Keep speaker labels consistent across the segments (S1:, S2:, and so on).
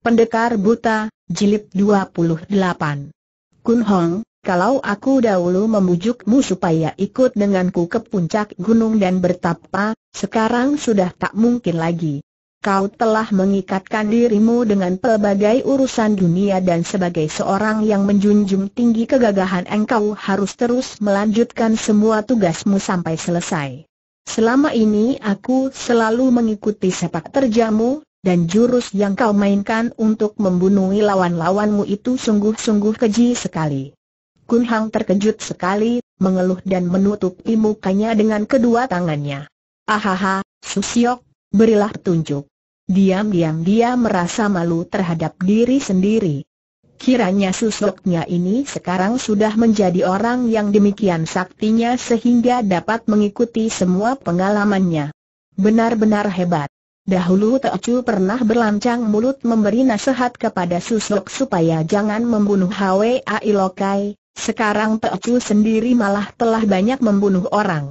S1: Pendekar Buta, Jilid 28 Kun Hong, kalau aku dahulu memujukmu supaya ikut denganku ke puncak gunung dan bertapa, sekarang sudah tak mungkin lagi. Kau telah mengikatkan dirimu dengan pelbagai urusan dunia dan sebagai seorang yang menjunjung tinggi kegagahan engkau harus terus melanjutkan semua tugasmu sampai selesai. Selama ini aku selalu mengikuti sepak terjamu, dan jurus yang kau mainkan untuk membunuh lawan-lawanmu itu sungguh-sungguh keji sekali. Kun Hang terkejut sekali, mengeluh dan menutupi mukanya dengan kedua tangannya. Ahaha, Susiok, berilah petunjuk. Diam-diam dia merasa malu terhadap diri sendiri. Kiranya susuknya ini sekarang sudah menjadi orang yang demikian saktinya sehingga dapat mengikuti semua pengalamannya. Benar-benar hebat. Dahulu Chu pernah berlancang mulut memberi nasihat kepada Susok supaya jangan membunuh Hwa Lokai. sekarang Chu sendiri malah telah banyak membunuh orang.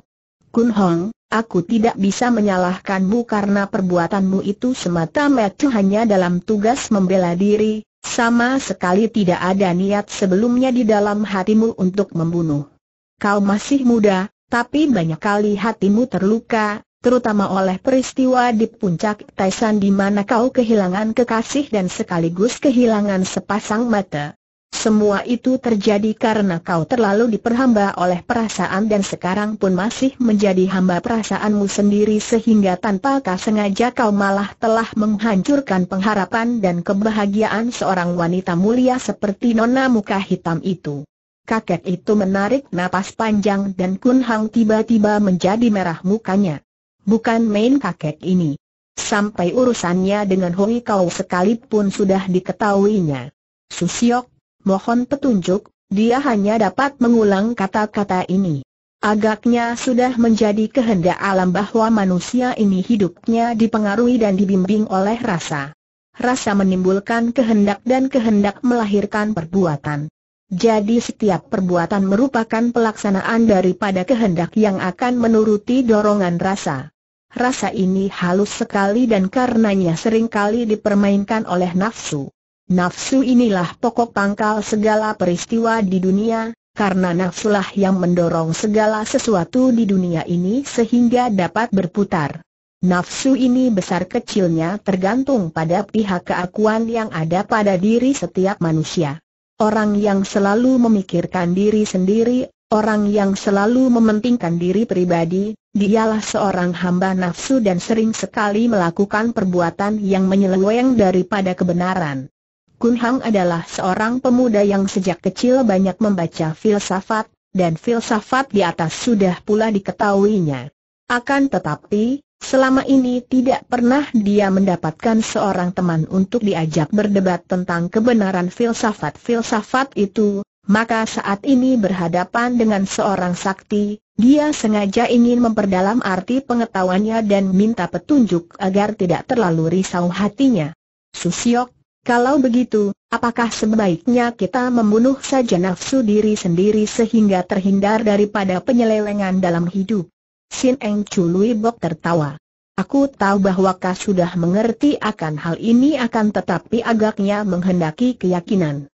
S1: Kun Hong, aku tidak bisa menyalahkanmu karena perbuatanmu itu semata-mata hanya dalam tugas membela diri, sama sekali tidak ada niat sebelumnya di dalam hatimu untuk membunuh. Kau masih muda, tapi banyak kali hatimu terluka, terutama oleh peristiwa di puncak Taisan di mana kau kehilangan kekasih dan sekaligus kehilangan sepasang mata. Semua itu terjadi karena kau terlalu diperhamba oleh perasaan dan sekarang pun masih menjadi hamba perasaanmu sendiri sehingga tanpa kau sengaja kau malah telah menghancurkan pengharapan dan kebahagiaan seorang wanita mulia seperti nona muka hitam itu. Kakek itu menarik napas panjang dan Kun Hang tiba-tiba menjadi merah mukanya. Bukan main kakek ini. Sampai urusannya dengan Hui Kau sekalipun sudah diketahuinya. Susiok, mohon petunjuk, dia hanya dapat mengulang kata-kata ini. Agaknya sudah menjadi kehendak alam bahwa manusia ini hidupnya dipengaruhi dan dibimbing oleh rasa. Rasa menimbulkan kehendak dan kehendak melahirkan perbuatan. Jadi setiap perbuatan merupakan pelaksanaan daripada kehendak yang akan menuruti dorongan rasa. Rasa ini halus sekali dan karenanya seringkali dipermainkan oleh nafsu. Nafsu inilah pokok pangkal segala peristiwa di dunia, karena nafsulah yang mendorong segala sesuatu di dunia ini sehingga dapat berputar. Nafsu ini besar kecilnya tergantung pada pihak keakuan yang ada pada diri setiap manusia. Orang yang selalu memikirkan diri sendiri, orang yang selalu mementingkan diri pribadi, dialah seorang hamba nafsu dan sering sekali melakukan perbuatan yang menyeleweng daripada kebenaran. Kun Hang adalah seorang pemuda yang sejak kecil banyak membaca filsafat, dan filsafat di atas sudah pula diketahuinya. Akan tetapi, Selama ini tidak pernah dia mendapatkan seorang teman untuk diajak berdebat tentang kebenaran filsafat-filsafat itu, maka saat ini berhadapan dengan seorang sakti, dia sengaja ingin memperdalam arti pengetahuannya dan minta petunjuk agar tidak terlalu risau hatinya. Susiok, kalau begitu, apakah sebaiknya kita membunuh saja nafsu diri sendiri sehingga terhindar daripada penyelewengan dalam hidup? Sin Eng Chu Lui Bok tertawa. Aku tahu bahwa kau sudah mengerti akan hal ini akan tetapi agaknya menghendaki keyakinan.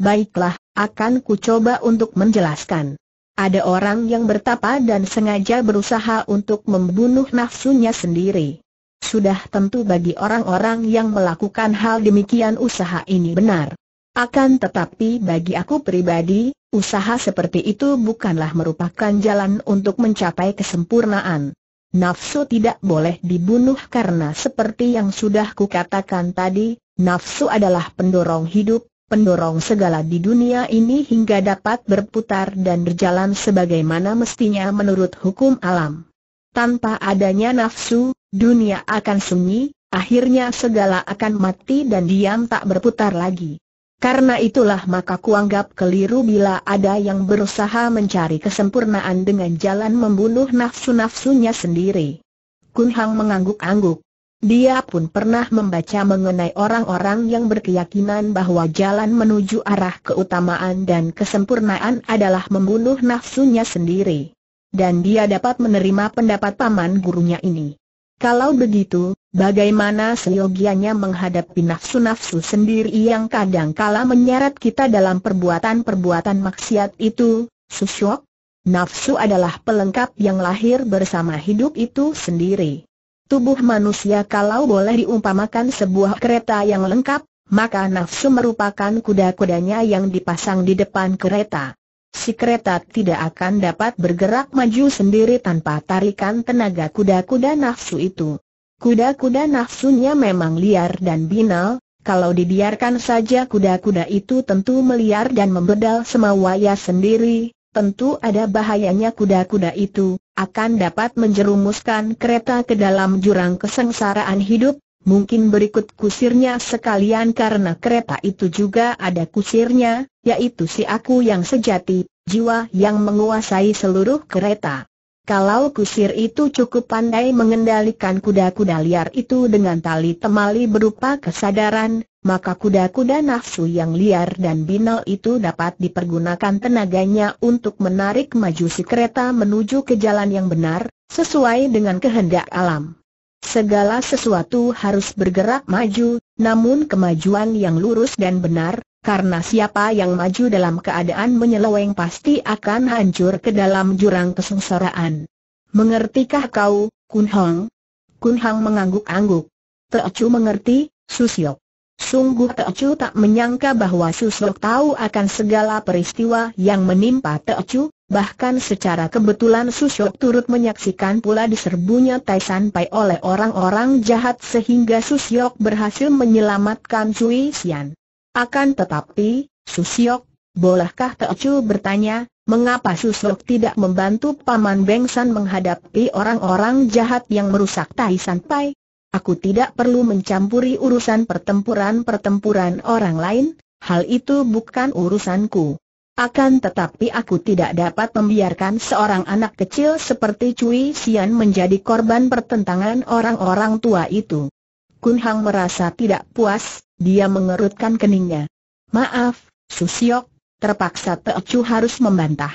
S1: Baiklah, akan ku coba untuk menjelaskan. Ada orang yang bertapa dan sengaja berusaha untuk membunuh nafsunya sendiri. Sudah tentu bagi orang-orang yang melakukan hal demikian usaha ini benar. Akan tetapi bagi aku pribadi, Usaha seperti itu bukanlah merupakan jalan untuk mencapai kesempurnaan. Nafsu tidak boleh dibunuh karena seperti yang sudah kukatakan tadi, nafsu adalah pendorong hidup, pendorong segala di dunia ini hingga dapat berputar dan berjalan sebagaimana mestinya menurut hukum alam. Tanpa adanya nafsu, dunia akan sunyi, akhirnya segala akan mati dan diam tak berputar lagi. Karena itulah maka kuanggap keliru bila ada yang berusaha mencari kesempurnaan dengan jalan membunuh nafsu-nafsunya sendiri. Kun Hang mengangguk-angguk. Dia pun pernah membaca mengenai orang-orang yang berkeyakinan bahwa jalan menuju arah keutamaan dan kesempurnaan adalah membunuh nafsunya sendiri. Dan dia dapat menerima pendapat paman gurunya ini. Kalau begitu, Bagaimana seyogianya menghadapi nafsu-nafsu sendiri yang kadang kala menyeret kita dalam perbuatan-perbuatan maksiat itu, Susyok? Nafsu adalah pelengkap yang lahir bersama hidup itu sendiri. Tubuh manusia kalau boleh diumpamakan sebuah kereta yang lengkap, maka nafsu merupakan kuda-kudanya yang dipasang di depan kereta. Si kereta tidak akan dapat bergerak maju sendiri tanpa tarikan tenaga kuda-kuda nafsu itu. Kuda-kuda nafsunya memang liar dan binal, kalau dibiarkan saja kuda-kuda itu tentu meliar dan membedal semawaya sendiri, tentu ada bahayanya kuda-kuda itu, akan dapat menjerumuskan kereta ke dalam jurang kesengsaraan hidup, mungkin berikut kusirnya sekalian karena kereta itu juga ada kusirnya, yaitu si aku yang sejati, jiwa yang menguasai seluruh kereta. Kalau kusir itu cukup pandai mengendalikan kuda-kuda liar itu dengan tali temali berupa kesadaran, maka kuda-kuda nafsu yang liar dan binal itu dapat dipergunakan tenaganya untuk menarik maju si kereta menuju ke jalan yang benar, sesuai dengan kehendak alam. Segala sesuatu harus bergerak maju, namun kemajuan yang lurus dan benar, karena siapa yang maju dalam keadaan menyeleweng pasti akan hancur ke dalam jurang kesengsaraan. Mengertikah kau, Kun Hong? Kun Hong mengangguk-angguk. Teo Chu mengerti, Susyok. Sungguh Teo Chu tak menyangka bahwa Susyok tahu akan segala peristiwa yang menimpa Teo Chu, bahkan secara kebetulan Susyok turut menyaksikan pula diserbunya Tai San Pai oleh orang-orang jahat sehingga Susyok berhasil menyelamatkan Cui Xian. Akan tetapi, Susiok, bolehkah Teocu bertanya, mengapa Susiok tidak membantu Paman Bengsan menghadapi orang-orang jahat yang merusak Tai Pai? Aku tidak perlu mencampuri urusan pertempuran-pertempuran orang lain, hal itu bukan urusanku. Akan tetapi aku tidak dapat membiarkan seorang anak kecil seperti Cui Xian menjadi korban pertentangan orang-orang tua itu. Kun Hang merasa tidak puas, dia mengerutkan keningnya. Maaf, Susiok, terpaksa Teocu harus membantah.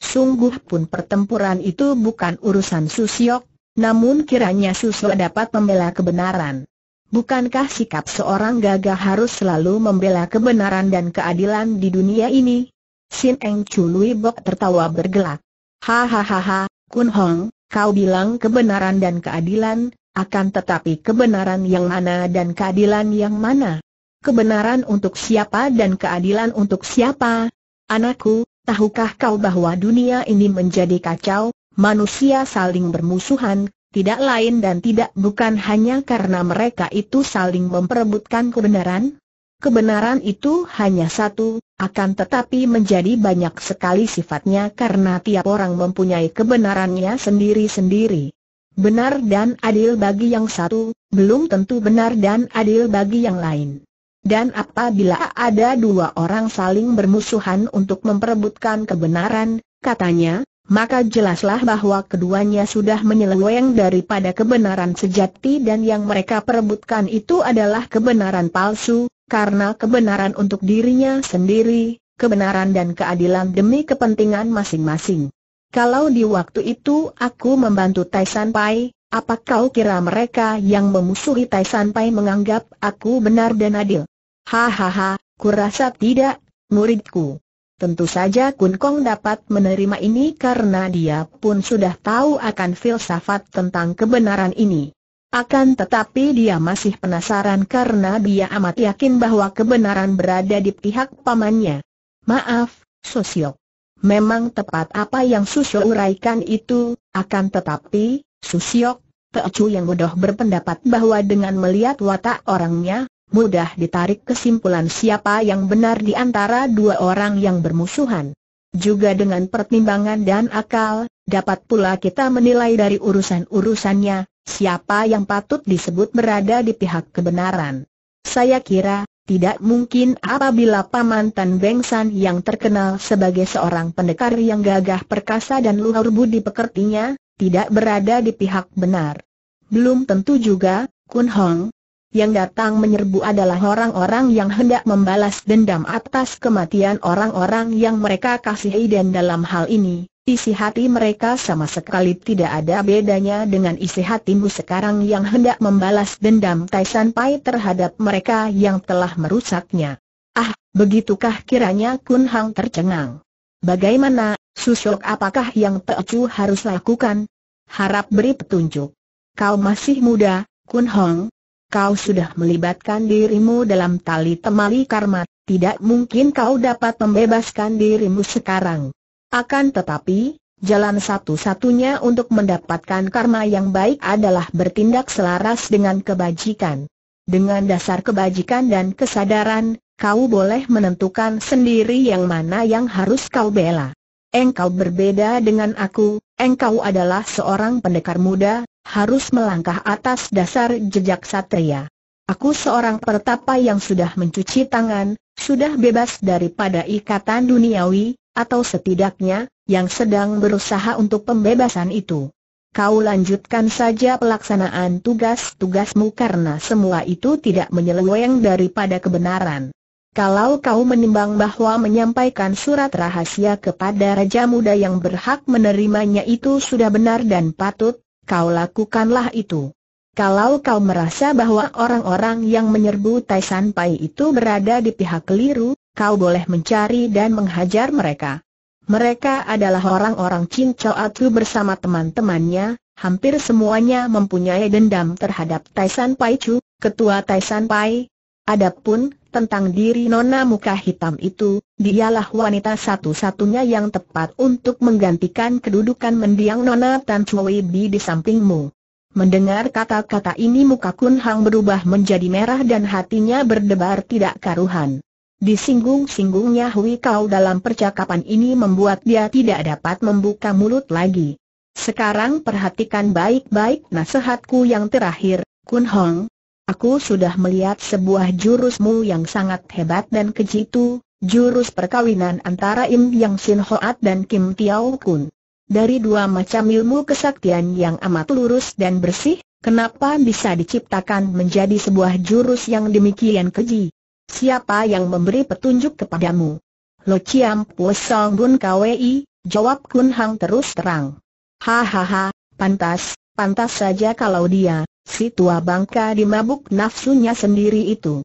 S1: Sungguh pun pertempuran itu bukan urusan Susiok, namun kiranya Susu dapat membela kebenaran. Bukankah sikap seorang gagah harus selalu membela kebenaran dan keadilan di dunia ini? Sin Eng Chului Bok tertawa bergelak. Hahaha, Kun Hong, kau bilang kebenaran dan keadilan, akan tetapi kebenaran yang mana dan keadilan yang mana? Kebenaran untuk siapa dan keadilan untuk siapa? Anakku, tahukah kau bahwa dunia ini menjadi kacau, manusia saling bermusuhan, tidak lain dan tidak bukan hanya karena mereka itu saling memperebutkan kebenaran? Kebenaran itu hanya satu, akan tetapi menjadi banyak sekali sifatnya karena tiap orang mempunyai kebenarannya sendiri-sendiri. Benar dan adil bagi yang satu, belum tentu benar dan adil bagi yang lain. Dan apabila ada dua orang saling bermusuhan untuk memperebutkan kebenaran, katanya, maka jelaslah bahwa keduanya sudah menyeleweng daripada kebenaran sejati dan yang mereka perebutkan itu adalah kebenaran palsu, karena kebenaran untuk dirinya sendiri, kebenaran dan keadilan demi kepentingan masing-masing. Kalau di waktu itu aku membantu Tai San Pai, apa kau kira mereka yang memusuhi Tai San Pai menganggap aku benar dan adil? Hahaha, kurasa tidak, muridku. Tentu saja Kun Kong dapat menerima ini karena dia pun sudah tahu akan filsafat tentang kebenaran ini. Akan tetapi dia masih penasaran karena dia amat yakin bahwa kebenaran berada di pihak pamannya. Maaf, Sosiok. Memang tepat apa yang Susio uraikan itu, akan tetapi, Susyok, Teocu yang bodoh berpendapat bahwa dengan melihat watak orangnya, mudah ditarik kesimpulan siapa yang benar di antara dua orang yang bermusuhan. Juga dengan pertimbangan dan akal, dapat pula kita menilai dari urusan-urusannya, siapa yang patut disebut berada di pihak kebenaran. Saya kira, tidak mungkin apabila Paman Tan Beng San yang terkenal sebagai seorang pendekar yang gagah perkasa dan luhur budi pekertinya, tidak berada di pihak benar. Belum tentu juga, Kun Hong, yang datang menyerbu adalah orang-orang yang hendak membalas dendam atas kematian orang-orang yang mereka kasihi dan dalam hal ini, Isi hati mereka sama sekali tidak ada bedanya dengan isi hatimu sekarang yang hendak membalas dendam Tai Pai terhadap mereka yang telah merusaknya. Ah, begitukah kiranya Kun Hang tercengang? Bagaimana, Susok apakah yang Teocu harus lakukan? Harap beri petunjuk. Kau masih muda, Kun Hong. Kau sudah melibatkan dirimu dalam tali temali karma, tidak mungkin kau dapat membebaskan dirimu sekarang. Akan tetapi, jalan satu-satunya untuk mendapatkan karma yang baik adalah bertindak selaras dengan kebajikan. Dengan dasar kebajikan dan kesadaran, kau boleh menentukan sendiri yang mana yang harus kau bela. Engkau berbeda dengan aku, engkau adalah seorang pendekar muda, harus melangkah atas dasar jejak satria. Aku seorang pertapa yang sudah mencuci tangan, sudah bebas daripada ikatan duniawi, atau setidaknya, yang sedang berusaha untuk pembebasan itu. Kau lanjutkan saja pelaksanaan tugas-tugasmu karena semua itu tidak menyeleweng daripada kebenaran. Kalau kau menimbang bahwa menyampaikan surat rahasia kepada Raja Muda yang berhak menerimanya itu sudah benar dan patut, kau lakukanlah itu. Kalau kau merasa bahwa orang-orang yang menyerbu Taisan Pai itu berada di pihak keliru, kau boleh mencari dan menghajar mereka. Mereka adalah orang-orang Chin Atu bersama teman-temannya, hampir semuanya mempunyai dendam terhadap Taisan Pai Chu, ketua Taisan Pai. Adapun, tentang diri nona muka hitam itu, dialah wanita satu-satunya yang tepat untuk menggantikan kedudukan mendiang nona Tan Chui Bi di sampingmu. Mendengar kata-kata ini muka Kun Hang berubah menjadi merah dan hatinya berdebar tidak karuhan. Disinggung-singgungnya Hui Kau dalam percakapan ini membuat dia tidak dapat membuka mulut lagi. Sekarang perhatikan baik-baik nasihatku yang terakhir, Kun Hong. Aku sudah melihat sebuah jurusmu yang sangat hebat dan kejitu, jurus perkawinan antara Im Yang Sin Hoat dan Kim Tiao Kun. Dari dua macam ilmu kesaktian yang amat lurus dan bersih, Kenapa bisa diciptakan menjadi sebuah jurus yang demikian keji? Siapa yang memberi petunjuk kepadamu? Lo Chiam Po Song Bun Kwei, jawab Kun Hang terus terang. Hahaha, pantas, pantas saja kalau dia, si tua bangka dimabuk nafsunya sendiri itu.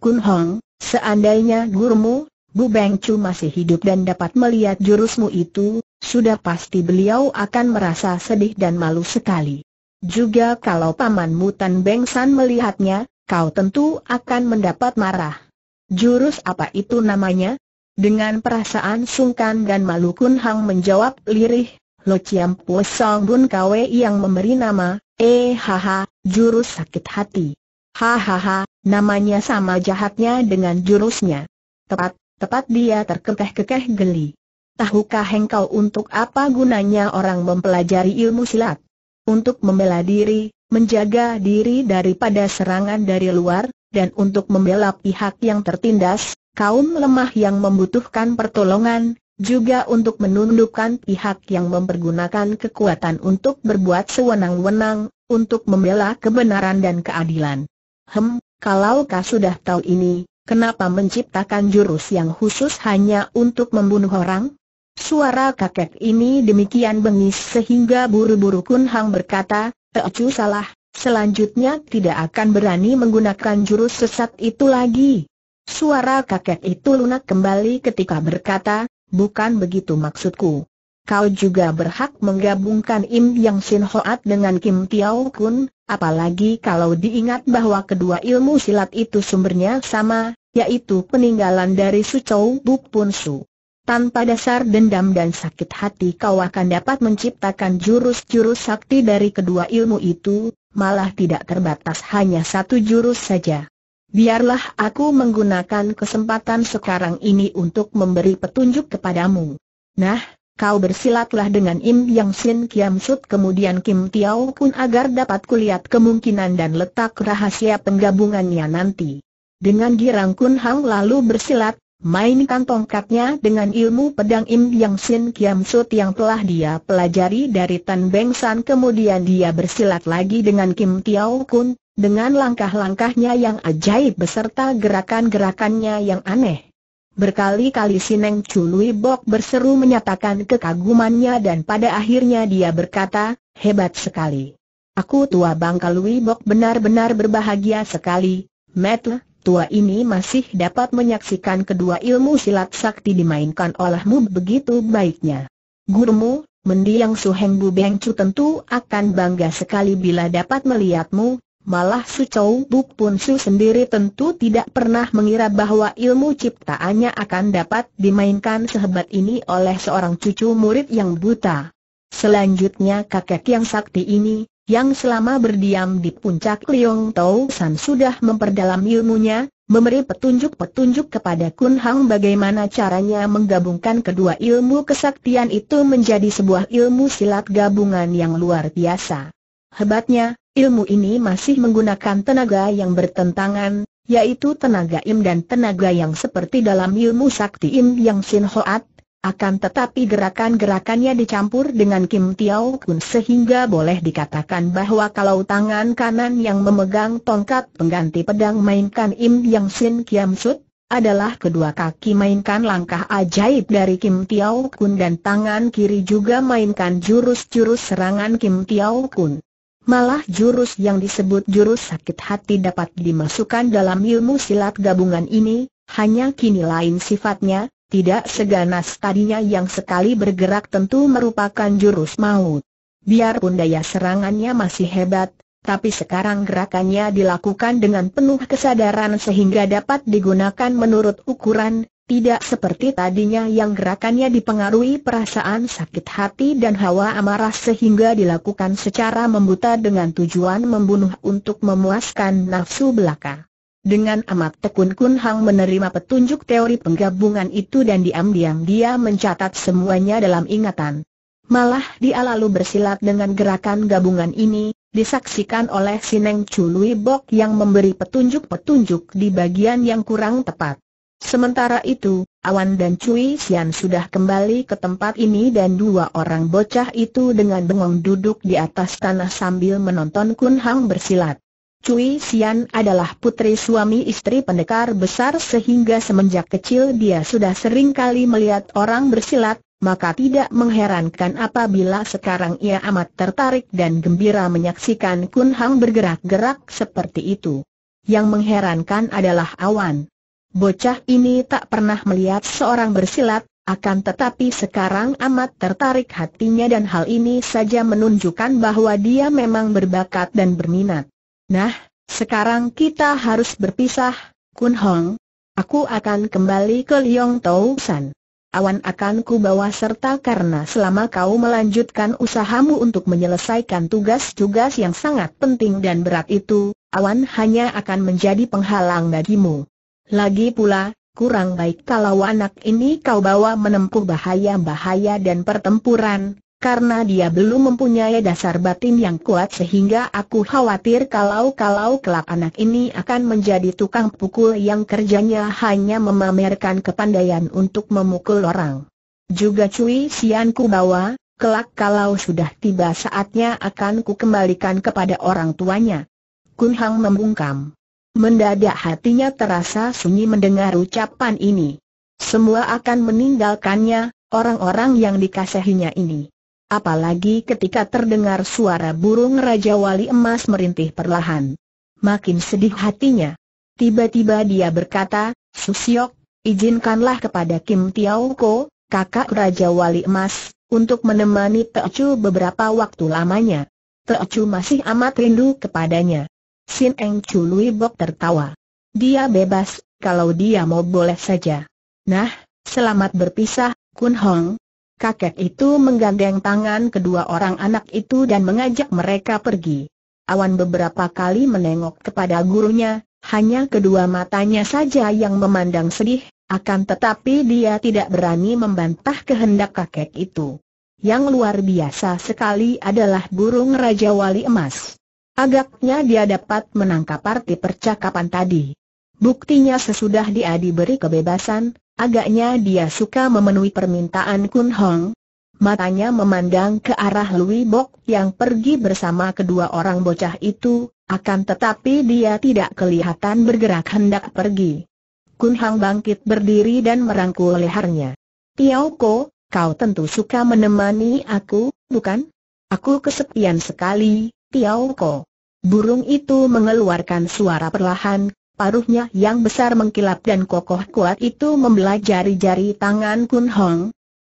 S1: Kun Hong, seandainya gurumu, Bu Beng Chu masih hidup dan dapat melihat jurusmu itu, sudah pasti beliau akan merasa sedih dan malu sekali. Juga kalau paman mutan Beng San melihatnya, kau tentu akan mendapat marah. Jurus apa itu namanya? Dengan perasaan sungkan dan malu Kun Hang menjawab lirih, Lo Chiam Po Song Bun Kwe yang memberi nama, eh haha, jurus sakit hati. Hahaha, namanya sama jahatnya dengan jurusnya. Tepat, tepat dia terkekeh-kekeh geli. Tahukah engkau untuk apa gunanya orang mempelajari ilmu silat? Untuk membela diri, menjaga diri daripada serangan dari luar, dan untuk membela pihak yang tertindas, kaum lemah yang membutuhkan pertolongan, juga untuk menundukkan pihak yang mempergunakan kekuatan untuk berbuat sewenang-wenang, untuk membela kebenaran dan keadilan. Hem, kalau kau sudah tahu ini, kenapa menciptakan jurus yang khusus hanya untuk membunuh orang? Suara kakek ini demikian bengis sehingga buru-buru Kun Hang berkata, Teocu salah, Selanjutnya tidak akan berani menggunakan jurus sesat itu lagi. Suara kakek itu lunak kembali ketika berkata, bukan begitu maksudku. Kau juga berhak menggabungkan Im Yang Sin Hoat dengan Kim Tiao Kun, apalagi kalau diingat bahwa kedua ilmu silat itu sumbernya sama, yaitu peninggalan dari Chou Buk Pun Su. Tanpa dasar dendam dan sakit hati kau akan dapat menciptakan jurus-jurus sakti dari kedua ilmu itu, malah tidak terbatas hanya satu jurus saja. Biarlah aku menggunakan kesempatan sekarang ini untuk memberi petunjuk kepadamu. Nah, kau bersilatlah dengan Im Yang Sin Kiam Sut kemudian Kim Tiao Kun agar dapat kulihat kemungkinan dan letak rahasia penggabungannya nanti. Dengan girang Kun Hang lalu bersilat, mainkan tongkatnya dengan ilmu pedang Im Yang Sin Kiam Sut yang telah dia pelajari dari Tan Beng San kemudian dia bersilat lagi dengan Kim Tiao Kun, dengan langkah-langkahnya yang ajaib beserta gerakan-gerakannya yang aneh. Berkali-kali Sineng Chului Bok berseru menyatakan kekagumannya dan pada akhirnya dia berkata, hebat sekali. Aku tua Bangka Lui Bok benar-benar berbahagia sekali, Metle, tua ini masih dapat menyaksikan kedua ilmu silat sakti dimainkan olehmu begitu baiknya. Gurumu, mendiang Suheng Bu Beng tentu akan bangga sekali bila dapat melihatmu, malah Su Chou Buk Pun Su sendiri tentu tidak pernah mengira bahwa ilmu ciptaannya akan dapat dimainkan sehebat ini oleh seorang cucu murid yang buta. Selanjutnya kakek yang sakti ini, yang selama berdiam di puncak Liong Tau San sudah memperdalam ilmunya, memberi petunjuk-petunjuk kepada Kun Hang bagaimana caranya menggabungkan kedua ilmu kesaktian itu menjadi sebuah ilmu silat gabungan yang luar biasa. Hebatnya, ilmu ini masih menggunakan tenaga yang bertentangan, yaitu tenaga im dan tenaga yang seperti dalam ilmu sakti im yang Sinhoat akan tetapi gerakan-gerakannya dicampur dengan Kim Tiao Kun sehingga boleh dikatakan bahwa kalau tangan kanan yang memegang tongkat pengganti pedang mainkan Im Yang Sin Kiam Sud adalah kedua kaki mainkan langkah ajaib dari Kim Tiao Kun dan tangan kiri juga mainkan jurus-jurus serangan Kim Tiao Kun. Malah jurus yang disebut jurus sakit hati dapat dimasukkan dalam ilmu silat gabungan ini, hanya kini lain sifatnya, tidak seganas tadinya yang sekali bergerak tentu merupakan jurus maut. Biarpun daya serangannya masih hebat, tapi sekarang gerakannya dilakukan dengan penuh kesadaran sehingga dapat digunakan menurut ukuran, tidak seperti tadinya yang gerakannya dipengaruhi perasaan sakit hati dan hawa amarah sehingga dilakukan secara membuta dengan tujuan membunuh untuk memuaskan nafsu belaka. Dengan amat tekun Kun Hang menerima petunjuk teori penggabungan itu dan diam-diam dia mencatat semuanya dalam ingatan. Malah dia lalu bersilat dengan gerakan gabungan ini, disaksikan oleh Sineng Chului Bok yang memberi petunjuk-petunjuk di bagian yang kurang tepat. Sementara itu, Awan dan Cui Xian sudah kembali ke tempat ini dan dua orang bocah itu dengan bengong duduk di atas tanah sambil menonton Kun Hang bersilat. Cui Xian adalah putri suami istri pendekar besar sehingga semenjak kecil dia sudah sering kali melihat orang bersilat, maka tidak mengherankan apabila sekarang ia amat tertarik dan gembira menyaksikan Kun Hang bergerak-gerak seperti itu. Yang mengherankan adalah Awan. Bocah ini tak pernah melihat seorang bersilat, akan tetapi sekarang amat tertarik hatinya dan hal ini saja menunjukkan bahwa dia memang berbakat dan berminat. Nah, sekarang kita harus berpisah, Kun Hong. Aku akan kembali ke Liong Tau San. Awan akan ku bawa serta karena selama kau melanjutkan usahamu untuk menyelesaikan tugas-tugas yang sangat penting dan berat itu, awan hanya akan menjadi penghalang bagimu. Lagi pula, kurang baik kalau anak ini kau bawa menempuh bahaya-bahaya dan pertempuran, karena dia belum mempunyai dasar batin yang kuat sehingga aku khawatir kalau-kalau kelak anak ini akan menjadi tukang pukul yang kerjanya hanya memamerkan kepandaian untuk memukul orang. Juga cuy, sianku bawa, kelak kalau sudah tiba saatnya akan ku kembalikan kepada orang tuanya. Kun Hang membungkam. Mendadak hatinya terasa sunyi mendengar ucapan ini. Semua akan meninggalkannya, orang-orang yang dikasihinya ini. Apalagi ketika terdengar suara burung Raja Wali Emas merintih perlahan. Makin sedih hatinya. Tiba-tiba dia berkata, Susiok, izinkanlah kepada Kim Tiao Ko, kakak Raja Wali Emas, untuk menemani Teocu beberapa waktu lamanya. Teocu masih amat rindu kepadanya. Sin Eng Chu Lui Bok tertawa. Dia bebas, kalau dia mau boleh saja. Nah, selamat berpisah, Kun Hong, kakek itu menggandeng tangan kedua orang anak itu dan mengajak mereka pergi. Awan beberapa kali menengok kepada gurunya, hanya kedua matanya saja yang memandang sedih, akan tetapi dia tidak berani membantah kehendak kakek itu. Yang luar biasa sekali adalah burung Raja Wali Emas. Agaknya dia dapat menangkap arti percakapan tadi. Buktinya sesudah dia diberi kebebasan, agaknya dia suka memenuhi permintaan Kun Hong. Matanya memandang ke arah Lui Bok yang pergi bersama kedua orang bocah itu, akan tetapi dia tidak kelihatan bergerak hendak pergi. Kun Hong bangkit berdiri dan merangkul lehernya. Tiao Ko, kau tentu suka menemani aku, bukan? Aku kesepian sekali, Tiao Ko. Burung itu mengeluarkan suara perlahan, paruhnya yang besar mengkilap dan kokoh kuat itu membelah jari-jari tangan Kun Hong.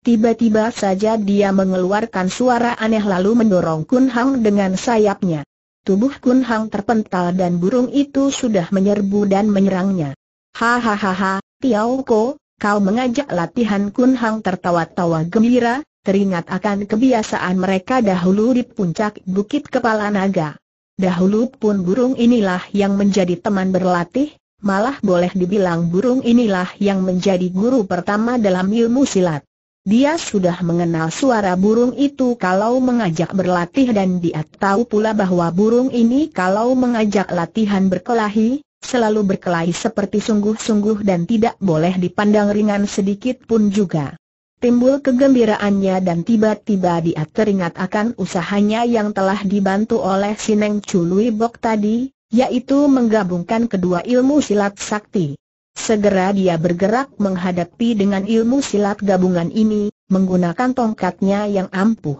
S1: Tiba-tiba saja dia mengeluarkan suara aneh lalu mendorong Kun Hong dengan sayapnya. Tubuh Kun Hong terpental dan burung itu sudah menyerbu dan menyerangnya. Hahaha, Tiao Ko, kau mengajak latihan Kun Hong tertawa-tawa gembira, teringat akan kebiasaan mereka dahulu di puncak Bukit Kepala Naga. Dahulu pun burung inilah yang menjadi teman berlatih, malah boleh dibilang burung inilah yang menjadi guru pertama dalam ilmu silat. Dia sudah mengenal suara burung itu kalau mengajak berlatih dan dia tahu pula bahwa burung ini kalau mengajak latihan berkelahi, selalu berkelahi seperti sungguh-sungguh dan tidak boleh dipandang ringan sedikit pun juga. Timbul kegembiraannya dan tiba-tiba dia teringat akan usahanya yang telah dibantu oleh Sineng Chului Bok tadi, yaitu menggabungkan kedua ilmu silat sakti. Segera dia bergerak menghadapi dengan ilmu silat gabungan ini, menggunakan tongkatnya yang ampuh.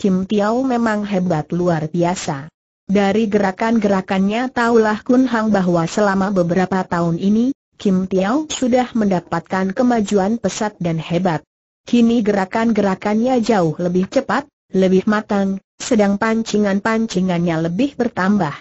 S1: Kim Tiao memang hebat luar biasa. Dari gerakan-gerakannya taulah Kun Hang bahwa selama beberapa tahun ini, Kim Tiao sudah mendapatkan kemajuan pesat dan hebat. Kini gerakan-gerakannya jauh lebih cepat, lebih matang, sedang pancingan-pancingannya lebih bertambah.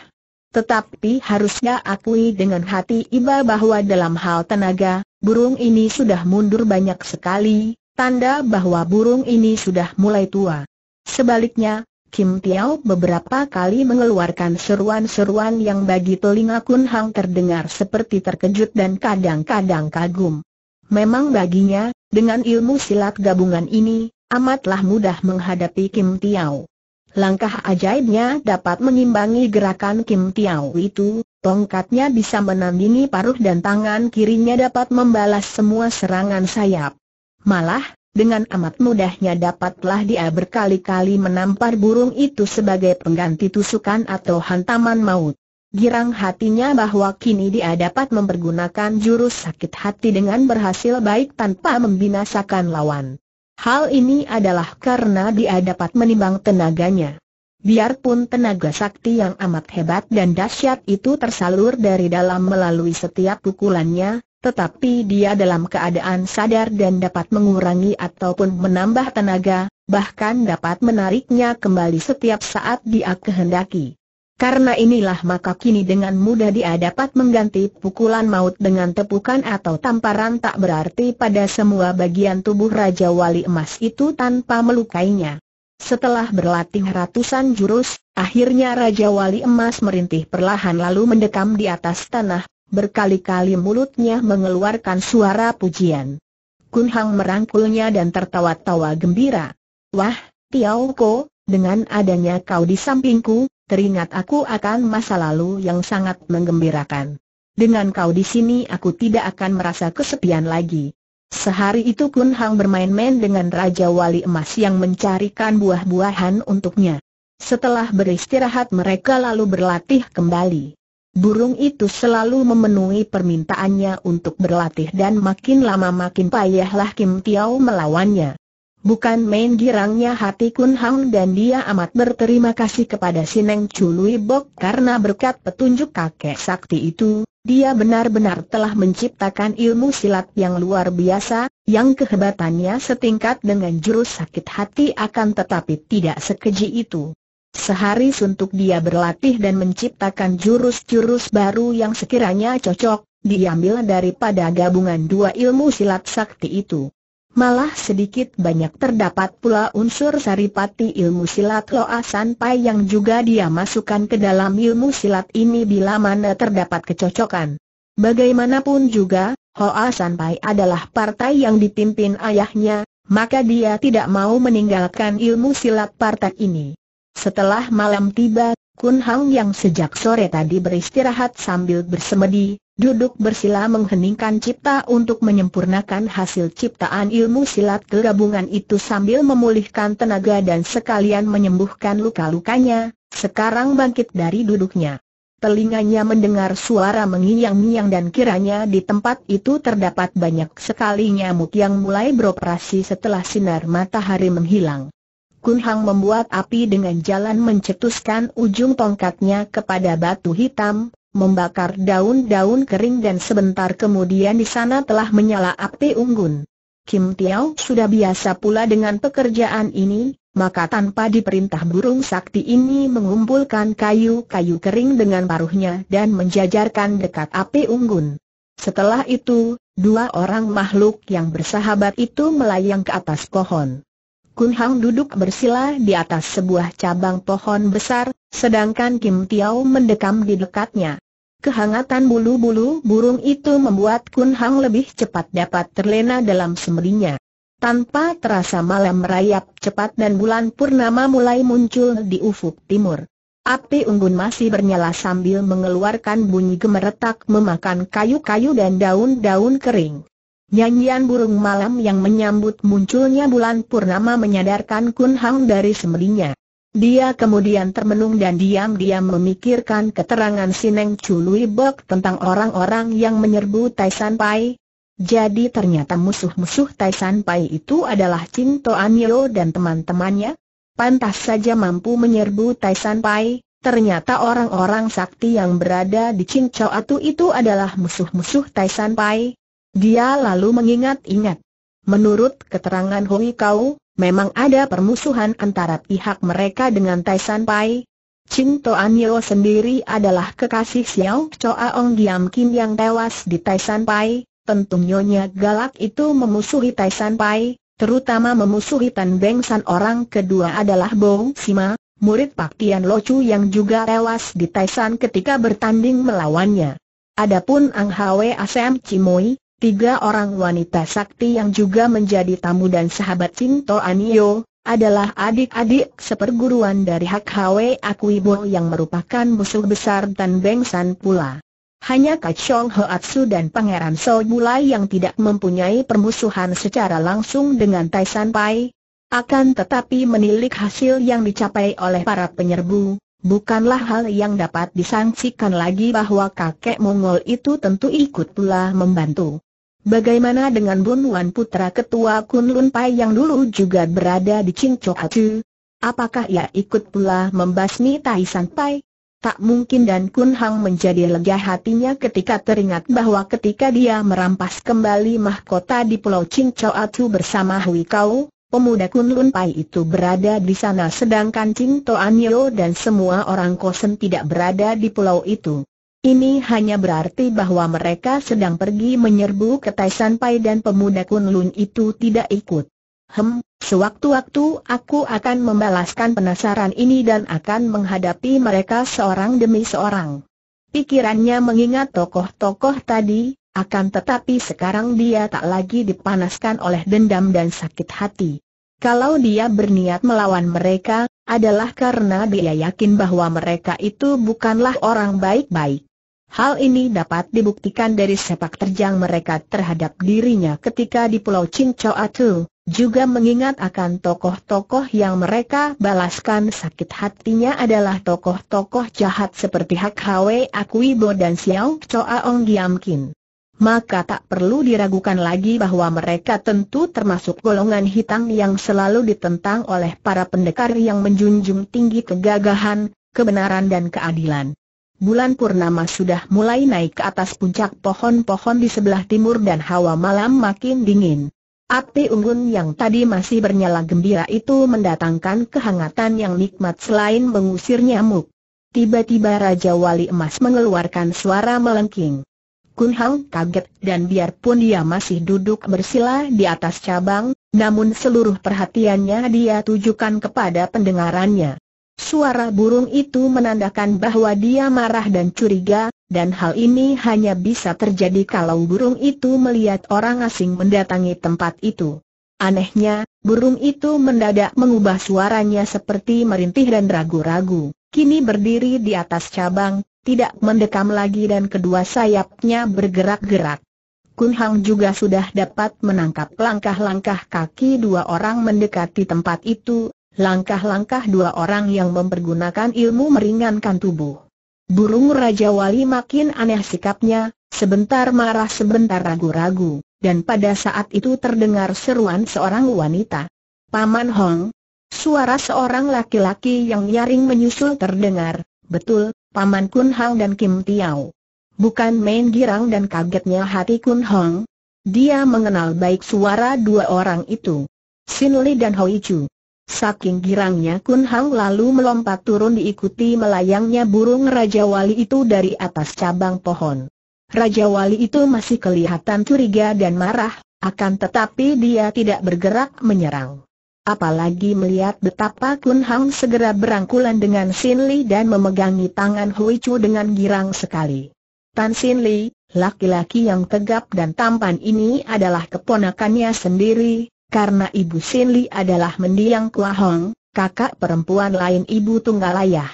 S1: Tetapi harusnya akui dengan hati iba bahwa dalam hal tenaga, burung ini sudah mundur banyak sekali, tanda bahwa burung ini sudah mulai tua. Sebaliknya, Kim Tiao beberapa kali mengeluarkan seruan-seruan yang bagi telinga Kun Hang terdengar seperti terkejut dan kadang-kadang kagum. Memang baginya, dengan ilmu silat gabungan ini, amatlah mudah menghadapi Kim Tiao. Langkah ajaibnya dapat mengimbangi gerakan Kim Tiao itu, tongkatnya bisa menandingi paruh dan tangan kirinya dapat membalas semua serangan sayap. Malah, dengan amat mudahnya dapatlah dia berkali-kali menampar burung itu sebagai pengganti tusukan atau hantaman maut girang hatinya bahwa kini dia dapat mempergunakan jurus sakit hati dengan berhasil baik tanpa membinasakan lawan. Hal ini adalah karena dia dapat menimbang tenaganya. Biarpun tenaga sakti yang amat hebat dan dahsyat itu tersalur dari dalam melalui setiap pukulannya, tetapi dia dalam keadaan sadar dan dapat mengurangi ataupun menambah tenaga, bahkan dapat menariknya kembali setiap saat dia kehendaki. Karena inilah maka kini dengan mudah dia dapat mengganti pukulan maut dengan tepukan atau tamparan tak berarti pada semua bagian tubuh Raja Wali Emas itu tanpa melukainya. Setelah berlatih ratusan jurus, akhirnya Raja Wali Emas merintih perlahan lalu mendekam di atas tanah, berkali-kali mulutnya mengeluarkan suara pujian. Kun Hang merangkulnya dan tertawa-tawa gembira. Wah, Tiao Ko, dengan adanya kau di sampingku, teringat aku akan masa lalu yang sangat menggembirakan. Dengan kau di sini aku tidak akan merasa kesepian lagi. Sehari itu Kun Hang bermain-main dengan Raja Wali Emas yang mencarikan buah-buahan untuknya. Setelah beristirahat mereka lalu berlatih kembali. Burung itu selalu memenuhi permintaannya untuk berlatih dan makin lama makin payahlah Kim Tiao melawannya. Bukan main girangnya hati Kun Hang dan dia amat berterima kasih kepada Sineng Chului Bok karena berkat petunjuk kakek sakti itu, dia benar-benar telah menciptakan ilmu silat yang luar biasa, yang kehebatannya setingkat dengan jurus sakit hati akan tetapi tidak sekeji itu. Sehari suntuk dia berlatih dan menciptakan jurus-jurus baru yang sekiranya cocok, diambil daripada gabungan dua ilmu silat sakti itu. Malah sedikit banyak terdapat pula unsur saripati ilmu silat Loa Sanpai yang juga dia masukkan ke dalam ilmu silat ini bila mana terdapat kecocokan. Bagaimanapun juga, Hoa Sanpai adalah partai yang dipimpin ayahnya, maka dia tidak mau meninggalkan ilmu silat partai ini. Setelah malam tiba, Kun Hang yang sejak sore tadi beristirahat sambil bersemedi, duduk bersila mengheningkan cipta untuk menyempurnakan hasil ciptaan ilmu silat kegabungan itu sambil memulihkan tenaga dan sekalian menyembuhkan luka-lukanya, sekarang bangkit dari duduknya. Telinganya mendengar suara mengiang-ngiang dan kiranya di tempat itu terdapat banyak sekali nyamuk yang mulai beroperasi setelah sinar matahari menghilang. Kun Hang membuat api dengan jalan mencetuskan ujung tongkatnya kepada batu hitam, membakar daun-daun kering dan sebentar kemudian di sana telah menyala api unggun. Kim Tiao sudah biasa pula dengan pekerjaan ini, maka tanpa diperintah burung sakti ini mengumpulkan kayu-kayu kering dengan paruhnya dan menjajarkan dekat api unggun. Setelah itu, dua orang makhluk yang bersahabat itu melayang ke atas pohon. Kun Hang duduk bersila di atas sebuah cabang pohon besar, sedangkan Kim Tiao mendekam di dekatnya. Kehangatan bulu-bulu burung itu membuat Kun Hang lebih cepat dapat terlena dalam semedinya. Tanpa terasa malam merayap cepat dan bulan purnama mulai muncul di ufuk timur. Api unggun masih bernyala sambil mengeluarkan bunyi gemeretak memakan kayu-kayu dan daun-daun kering. Nyanyian burung malam yang menyambut munculnya bulan purnama menyadarkan Kun Hang dari semelinya. Dia kemudian termenung dan diam-diam memikirkan keterangan Sineng Chului Bok tentang orang-orang yang menyerbu Tai Pai. Jadi ternyata musuh-musuh Tai Pai itu adalah Chin Anio dan teman-temannya. Pantas saja mampu menyerbu Tai Pai, ternyata orang-orang sakti yang berada di Chin Atu itu adalah musuh-musuh Tai Pai dia lalu mengingat-ingat. Menurut keterangan Hui Kau, memang ada permusuhan antara pihak mereka dengan Tai San Pai. Chin Toan Yeo sendiri adalah kekasih Xiao Choa Ong Giam Kim yang tewas di Tai San Pai. Tentu nyonya galak itu memusuhi Tai San Pai, terutama memusuhi Tan Beng San orang kedua adalah Bong Sima, murid Pak Tian Lo Chu yang juga tewas di Tai ketika bertanding melawannya. Adapun Ang Hwe Asem Cimoi, Tiga orang wanita sakti yang juga menjadi tamu dan sahabat Cinto Anio, adalah adik-adik seperguruan dari Hak Hwe Akuibo yang merupakan musuh besar Tan Beng San pula. Hanya Kacong Hoatsu dan Pangeran So Bulai yang tidak mempunyai permusuhan secara langsung dengan Tai San Pai, akan tetapi menilik hasil yang dicapai oleh para penyerbu, bukanlah hal yang dapat disangsikan lagi bahwa kakek Mongol itu tentu ikut pula membantu. Bagaimana dengan Bun Wan Putra Ketua Kun Lun Pai yang dulu juga berada di Ching Chok Hacu? Apakah ia ikut pula membasmi Tai San Pai? Tak mungkin dan Kun Hang menjadi lega hatinya ketika teringat bahwa ketika dia merampas kembali mahkota di Pulau Ching Chok Hacu bersama Hui Kau, pemuda Kun Lun Pai itu berada di sana sedangkan Ching Toan Yeo dan semua orang kosen tidak berada di pulau itu. Ini hanya berarti bahwa mereka sedang pergi menyerbu ke Taisan Pai dan pemuda Kunlun itu tidak ikut. Hem, sewaktu-waktu aku akan membalaskan penasaran ini dan akan menghadapi mereka seorang demi seorang. Pikirannya mengingat tokoh-tokoh tadi, akan tetapi sekarang dia tak lagi dipanaskan oleh dendam dan sakit hati. Kalau dia berniat melawan mereka, adalah karena dia yakin bahwa mereka itu bukanlah orang baik-baik. Hal ini dapat dibuktikan dari sepak terjang mereka terhadap dirinya ketika di Pulau Cincoatu, juga mengingat akan tokoh-tokoh yang mereka balaskan sakit hatinya adalah tokoh-tokoh jahat seperti Hak Hwe Akuibo dan Xiao Choa Ong Giam Kin. Maka tak perlu diragukan lagi bahwa mereka tentu termasuk golongan hitam yang selalu ditentang oleh para pendekar yang menjunjung tinggi kegagahan, kebenaran dan keadilan bulan purnama sudah mulai naik ke atas puncak pohon-pohon di sebelah timur dan hawa malam makin dingin. Api unggun yang tadi masih bernyala gembira itu mendatangkan kehangatan yang nikmat selain mengusir nyamuk. Tiba-tiba Raja Wali Emas mengeluarkan suara melengking. Kun Hang kaget dan biarpun dia masih duduk bersila di atas cabang, namun seluruh perhatiannya dia tujukan kepada pendengarannya. Suara burung itu menandakan bahwa dia marah dan curiga, dan hal ini hanya bisa terjadi kalau burung itu melihat orang asing mendatangi tempat itu. Anehnya, burung itu mendadak mengubah suaranya seperti merintih dan ragu-ragu. Kini berdiri di atas cabang, tidak mendekam lagi dan kedua sayapnya bergerak-gerak. Kun Hang juga sudah dapat menangkap langkah-langkah kaki dua orang mendekati tempat itu, Langkah-langkah dua orang yang mempergunakan ilmu meringankan tubuh. Burung Raja Wali makin aneh sikapnya, sebentar marah sebentar ragu-ragu, dan pada saat itu terdengar seruan seorang wanita. Paman Hong, suara seorang laki-laki yang nyaring menyusul terdengar, betul, Paman Kun Hong dan Kim Tiao. Bukan main girang dan kagetnya hati Kun Hong. Dia mengenal baik suara dua orang itu. Sin Li dan Hoi Chu. Saking girangnya Kun Hang lalu melompat turun diikuti melayangnya burung Raja Wali itu dari atas cabang pohon. Raja Wali itu masih kelihatan curiga dan marah, akan tetapi dia tidak bergerak menyerang. Apalagi melihat betapa Kun Hang segera berangkulan dengan Sin Li dan memegangi tangan Hui Chu dengan girang sekali. Tan Sin Li, laki-laki yang tegap dan tampan ini adalah keponakannya sendiri, karena ibu Sin Li adalah mendiang Hong, kakak perempuan lain ibu tunggal ayah.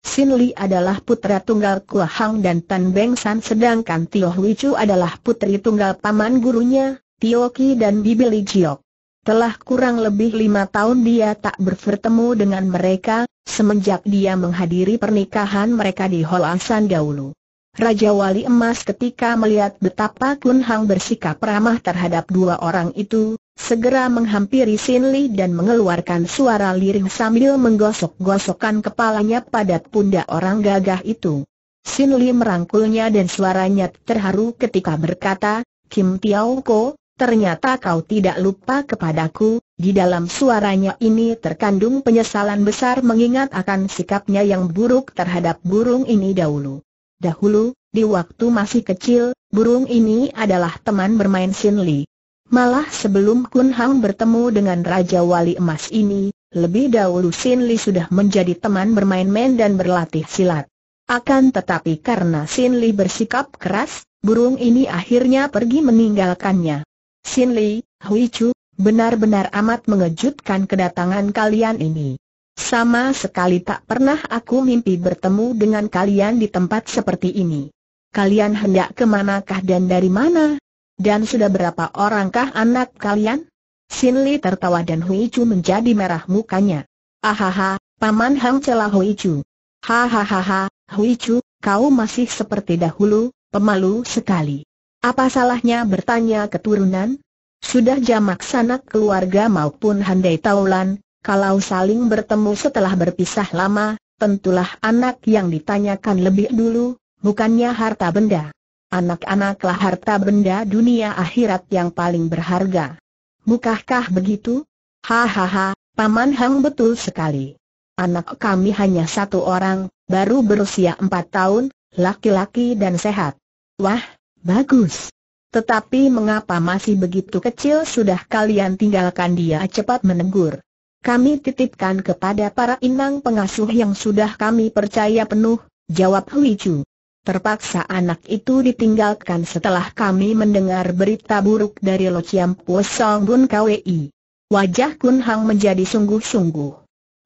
S1: Sin Li adalah putra tunggal Hong dan Tan Beng San sedangkan Tio Hui Chu adalah putri tunggal paman gurunya, Tio Ki dan Bibi Li Jiok. Telah kurang lebih lima tahun dia tak bertemu dengan mereka, semenjak dia menghadiri pernikahan mereka di Asan Gaulu. Raja Wali Emas ketika melihat betapa Kun Hang bersikap ramah terhadap dua orang itu, segera menghampiri Sin Li dan mengeluarkan suara lirih sambil menggosok-gosokkan kepalanya pada pundak orang gagah itu. Sin Li merangkulnya dan suaranya terharu ketika berkata, Kim Tiao Ko, ternyata kau tidak lupa kepadaku, di dalam suaranya ini terkandung penyesalan besar mengingat akan sikapnya yang buruk terhadap burung ini dahulu. Dahulu, di waktu masih kecil, burung ini adalah teman bermain Sin Li. Malah sebelum Kun Hang bertemu dengan Raja Wali Emas ini, lebih dahulu Sin Li sudah menjadi teman bermain men dan berlatih silat. Akan tetapi karena Sin Li bersikap keras, burung ini akhirnya pergi meninggalkannya. Sin Li, Hui Chu, benar-benar amat mengejutkan kedatangan kalian ini. Sama sekali tak pernah aku mimpi bertemu dengan kalian di tempat seperti ini. Kalian hendak kemanakah dan dari mana? Dan sudah berapa orangkah anak kalian? Sin Li tertawa dan Hui Chu menjadi merah mukanya. Ahaha, Paman Hang celah Hui Chu. Hahaha, Hui Chu, kau masih seperti dahulu, pemalu sekali. Apa salahnya bertanya keturunan? Sudah jamak sanak keluarga maupun handai taulan, kalau saling bertemu setelah berpisah lama, tentulah anak yang ditanyakan lebih dulu, bukannya harta benda. Anak-anaklah harta benda dunia akhirat yang paling berharga. Bukahkah begitu? Hahaha, Paman Hang betul sekali. Anak kami hanya satu orang, baru berusia empat tahun, laki-laki dan sehat. Wah, bagus. Tetapi mengapa masih begitu kecil sudah kalian tinggalkan dia cepat menegur kami titipkan kepada para inang pengasuh yang sudah kami percaya penuh, jawab Hui Chu. Terpaksa anak itu ditinggalkan setelah kami mendengar berita buruk dari Lo Chiam Po Song Bun KWI. Wajah Kun Hang menjadi sungguh-sungguh.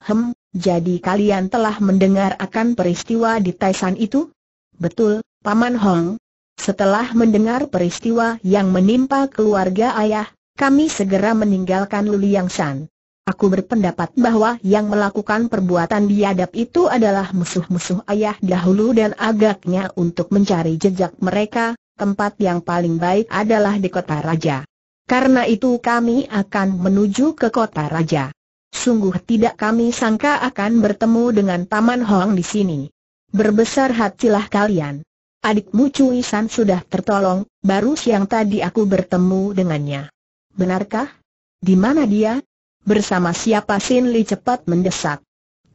S1: Hem, jadi kalian telah mendengar akan peristiwa di Taisan itu? Betul, Paman Hong. Setelah mendengar peristiwa yang menimpa keluarga ayah, kami segera meninggalkan Luliang San. Aku berpendapat bahwa yang melakukan perbuatan biadab itu adalah musuh-musuh ayah dahulu dan agaknya untuk mencari jejak mereka, tempat yang paling baik adalah di kota raja. Karena itu kami akan menuju ke kota raja. Sungguh tidak kami sangka akan bertemu dengan Taman Hong di sini. Berbesar hatilah kalian. Adikmu Cui San sudah tertolong, baru siang tadi aku bertemu dengannya. Benarkah? Di mana dia? Bersama siapa Sin Li cepat mendesak.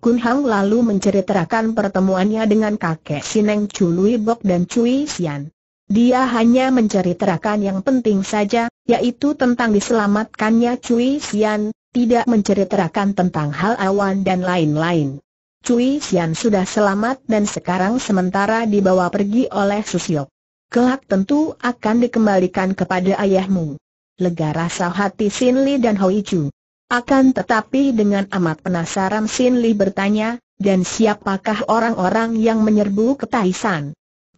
S1: Kun Hang lalu menceritakan pertemuannya dengan kakek Sineng Chu Lui Bok dan Cui Xian. Dia hanya menceritakan yang penting saja, yaitu tentang diselamatkannya Cui Xian, tidak menceritakan tentang hal awan dan lain-lain. Cui Xian sudah selamat dan sekarang sementara dibawa pergi oleh Susiok. Kelak tentu akan dikembalikan kepada ayahmu. Lega rasa hati Sin Li dan Hoi Chu. Akan tetapi dengan amat penasaran Sin Li bertanya, dan siapakah orang-orang yang menyerbu ke Taisan?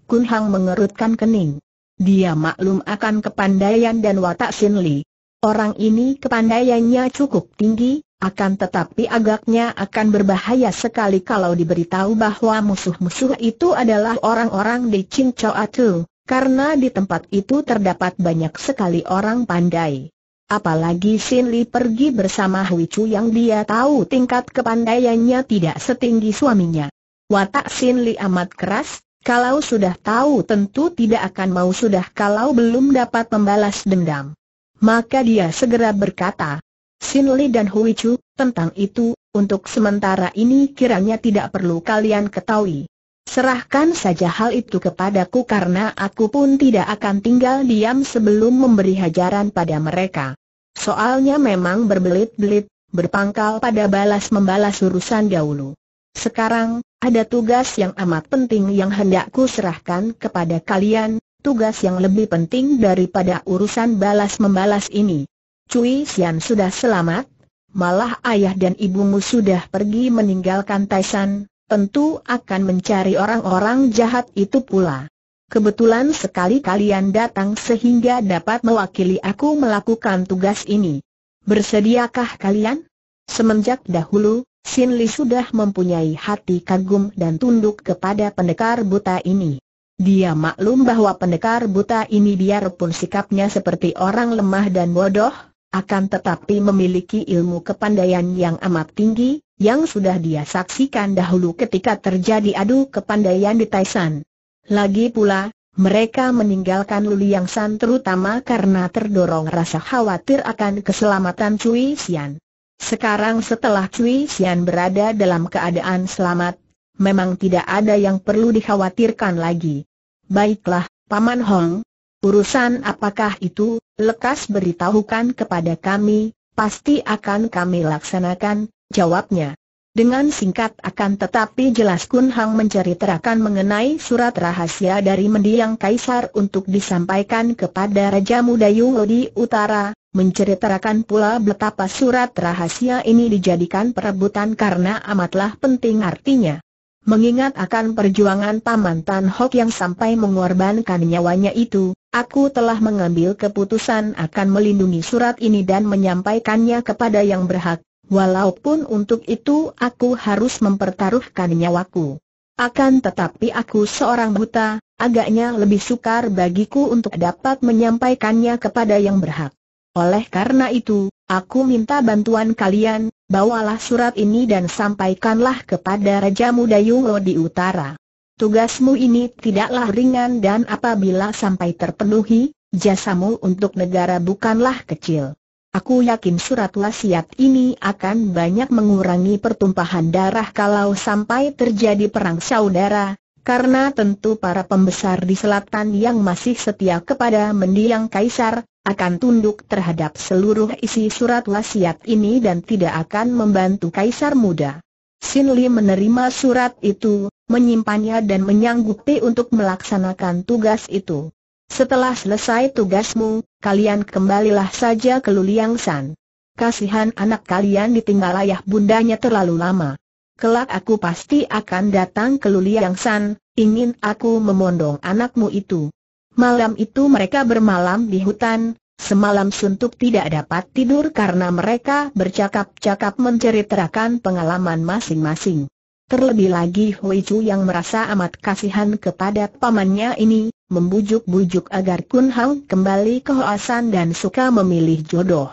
S1: Kun Hang mengerutkan kening. Dia maklum akan kepandaian dan watak Sin Li. Orang ini kepandaiannya cukup tinggi, akan tetapi agaknya akan berbahaya sekali kalau diberitahu bahwa musuh-musuh itu adalah orang-orang di Ching Choa Atu, karena di tempat itu terdapat banyak sekali orang pandai. Apalagi Sin Li pergi bersama Hui Chu yang dia tahu tingkat kepandaiannya tidak setinggi suaminya. Watak Sin Li amat keras, kalau sudah tahu tentu tidak akan mau sudah kalau belum dapat membalas dendam. Maka dia segera berkata, Sin Li dan Hui Chu, tentang itu, untuk sementara ini kiranya tidak perlu kalian ketahui. Serahkan saja hal itu kepadaku karena aku pun tidak akan tinggal diam sebelum memberi hajaran pada mereka. Soalnya memang berbelit-belit, berpangkal pada balas-membalas urusan dahulu. Sekarang, ada tugas yang amat penting yang hendakku serahkan kepada kalian, tugas yang lebih penting daripada urusan balas-membalas ini. Cui Xian sudah selamat, malah ayah dan ibumu sudah pergi meninggalkan Taisan, tentu akan mencari orang-orang jahat itu pula. Kebetulan sekali kalian datang sehingga dapat mewakili aku melakukan tugas ini. Bersediakah kalian? Semenjak dahulu, Sin Li sudah mempunyai hati kagum dan tunduk kepada pendekar buta ini. Dia maklum bahwa pendekar buta ini biarpun sikapnya seperti orang lemah dan bodoh, akan tetapi memiliki ilmu kepandaian yang amat tinggi, yang sudah dia saksikan dahulu ketika terjadi adu kepandaian di Taisan. Lagi pula, mereka meninggalkan Luliang San terutama karena terdorong rasa khawatir akan keselamatan Cui Xian. Sekarang setelah Cui Xian berada dalam keadaan selamat, memang tidak ada yang perlu dikhawatirkan lagi. Baiklah, Paman Hong, urusan apakah itu, lekas beritahukan kepada kami, pasti akan kami laksanakan, jawabnya. Dengan singkat akan tetapi jelas Kun Hang menceritakan mengenai surat rahasia dari mendiang kaisar untuk disampaikan kepada Raja Muda Yungo di utara, menceritakan pula betapa surat rahasia ini dijadikan perebutan karena amatlah penting artinya. Mengingat akan perjuangan Paman Tan Hok yang sampai mengorbankan nyawanya itu, aku telah mengambil keputusan akan melindungi surat ini dan menyampaikannya kepada yang berhak, Walaupun untuk itu aku harus mempertaruhkan nyawaku. Akan tetapi aku seorang buta, agaknya lebih sukar bagiku untuk dapat menyampaikannya kepada yang berhak. Oleh karena itu, aku minta bantuan kalian, bawalah surat ini dan sampaikanlah kepada Raja Muda Yunglo di utara. Tugasmu ini tidaklah ringan dan apabila sampai terpenuhi, jasamu untuk negara bukanlah kecil. Aku yakin surat wasiat ini akan banyak mengurangi pertumpahan darah kalau sampai terjadi perang saudara, karena tentu para pembesar di selatan yang masih setia kepada mendiang kaisar, akan tunduk terhadap seluruh isi surat wasiat ini dan tidak akan membantu kaisar muda. Sin Li menerima surat itu, menyimpannya dan menyanggupi untuk melaksanakan tugas itu. Setelah selesai tugasmu, kalian kembalilah saja ke Luliang San. Kasihan anak kalian ditinggal ayah bundanya terlalu lama. Kelak aku pasti akan datang ke Luliang San, ingin aku memondong anakmu itu. Malam itu mereka bermalam di hutan, semalam suntuk tidak dapat tidur karena mereka bercakap-cakap menceritakan pengalaman masing-masing. Terlebih lagi Hui Chu yang merasa amat kasihan kepada pamannya ini, membujuk-bujuk agar Kun Hang kembali ke Hoasan dan suka memilih jodoh.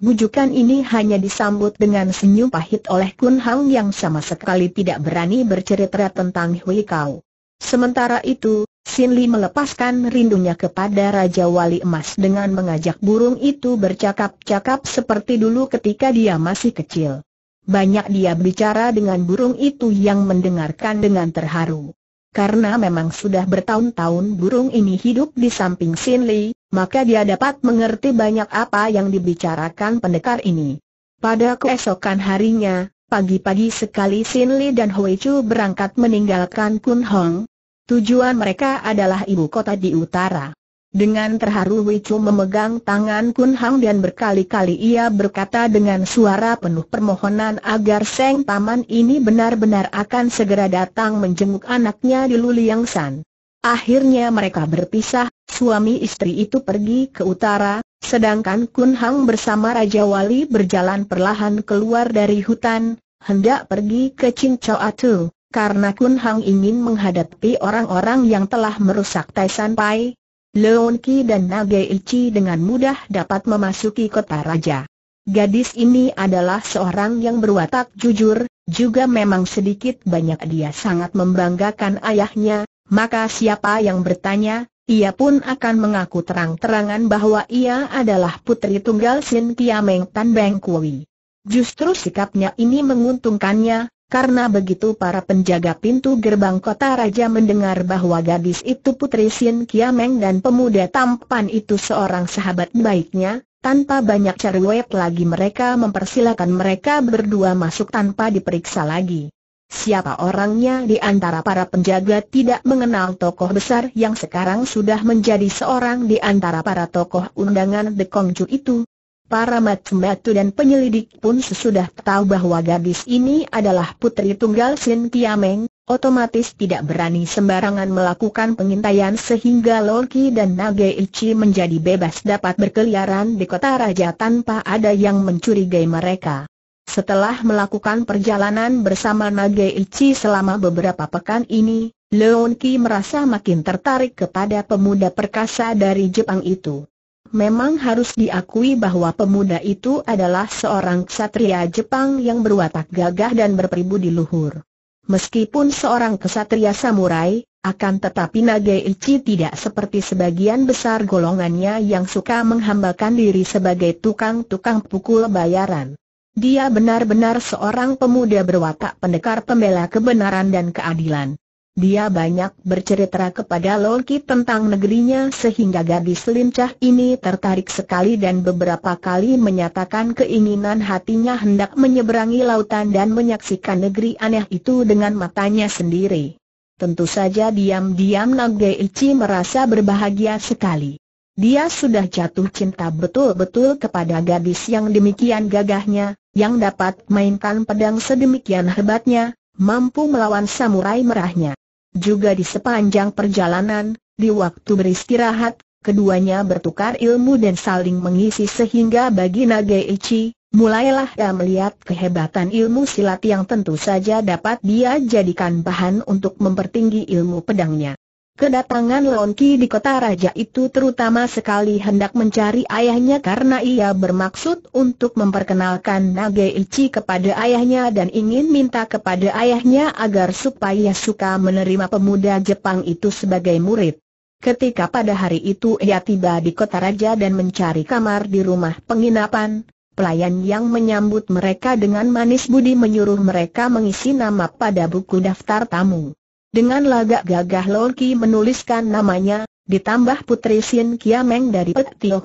S1: Bujukan ini hanya disambut dengan senyum pahit oleh Kun Hang yang sama sekali tidak berani bercerita tentang Hui Kau. Sementara itu, Sin Li melepaskan rindunya kepada Raja Wali Emas dengan mengajak burung itu bercakap-cakap seperti dulu ketika dia masih kecil. Banyak dia bicara dengan burung itu yang mendengarkan dengan terharu karena memang sudah bertahun-tahun burung ini hidup di samping Sin Li, maka dia dapat mengerti banyak apa yang dibicarakan pendekar ini. Pada keesokan harinya, pagi-pagi sekali Sin Li dan Hui Chu berangkat meninggalkan Kun Hong. Tujuan mereka adalah ibu kota di utara. Dengan terharu Wicu memegang tangan Kun Hang dan berkali-kali ia berkata dengan suara penuh permohonan agar Seng Paman ini benar-benar akan segera datang menjenguk anaknya di Luliang San. Akhirnya mereka berpisah, suami istri itu pergi ke utara, sedangkan Kun Hang bersama Raja Wali berjalan perlahan keluar dari hutan, hendak pergi ke Ching Chou Atu, karena Kun Hang ingin menghadapi orang-orang yang telah merusak Tai San Pai Leonki dan Ichi dengan mudah dapat memasuki kota raja. Gadis ini adalah seorang yang berwatak jujur, juga memang sedikit banyak dia sangat membanggakan ayahnya, maka siapa yang bertanya, ia pun akan mengaku terang-terangan bahwa ia adalah putri tunggal Sintia Meng Tan Beng Kui. Justru sikapnya ini menguntungkannya, karena begitu para penjaga pintu gerbang kota raja mendengar bahwa gadis itu putri Sin Kiameng dan pemuda tampan itu seorang sahabat baiknya, tanpa banyak cerewet lagi mereka mempersilakan mereka berdua masuk tanpa diperiksa lagi. Siapa orangnya di antara para penjaga tidak mengenal tokoh besar yang sekarang sudah menjadi seorang di antara para tokoh undangan The Kongju itu, Para matu dan penyelidik pun sesudah tahu bahwa gadis ini adalah putri tunggal Sin Tiameng, otomatis tidak berani sembarangan melakukan pengintaian sehingga Loki dan Nage Ichi menjadi bebas dapat berkeliaran di kota raja tanpa ada yang mencurigai mereka. Setelah melakukan perjalanan bersama Nage Ichi selama beberapa pekan ini, Lorki merasa makin tertarik kepada pemuda perkasa dari Jepang itu. Memang harus diakui bahwa pemuda itu adalah seorang ksatria Jepang yang berwatak gagah dan berperibudi luhur. Meskipun seorang ksatria samurai, akan tetapi Ichi tidak seperti sebagian besar golongannya yang suka menghambakan diri sebagai tukang-tukang pukul bayaran. Dia benar-benar seorang pemuda berwatak pendekar pembela kebenaran dan keadilan. Dia banyak bercerita kepada Loki tentang negerinya sehingga gadis lincah ini tertarik sekali dan beberapa kali menyatakan keinginan hatinya hendak menyeberangi lautan dan menyaksikan negeri aneh itu dengan matanya sendiri. Tentu saja diam-diam Nage Ichi merasa berbahagia sekali. Dia sudah jatuh cinta betul-betul kepada gadis yang demikian gagahnya, yang dapat mainkan pedang sedemikian hebatnya, mampu melawan samurai merahnya. Juga di sepanjang perjalanan, di waktu beristirahat, keduanya bertukar ilmu dan saling mengisi sehingga bagi Nageichi, mulailah ia melihat kehebatan ilmu silat yang tentu saja dapat dia jadikan bahan untuk mempertinggi ilmu pedangnya. Kedatangan Lonki di kota raja itu terutama sekali hendak mencari ayahnya karena ia bermaksud untuk memperkenalkan Nage Ichi kepada ayahnya dan ingin minta kepada ayahnya agar supaya suka menerima pemuda Jepang itu sebagai murid. Ketika pada hari itu ia tiba di kota raja dan mencari kamar di rumah penginapan, pelayan yang menyambut mereka dengan manis budi menyuruh mereka mengisi nama pada buku daftar tamu. Dengan lagak gagah Lolki menuliskan namanya, ditambah Putri Sin Kiameng dari Pet Tio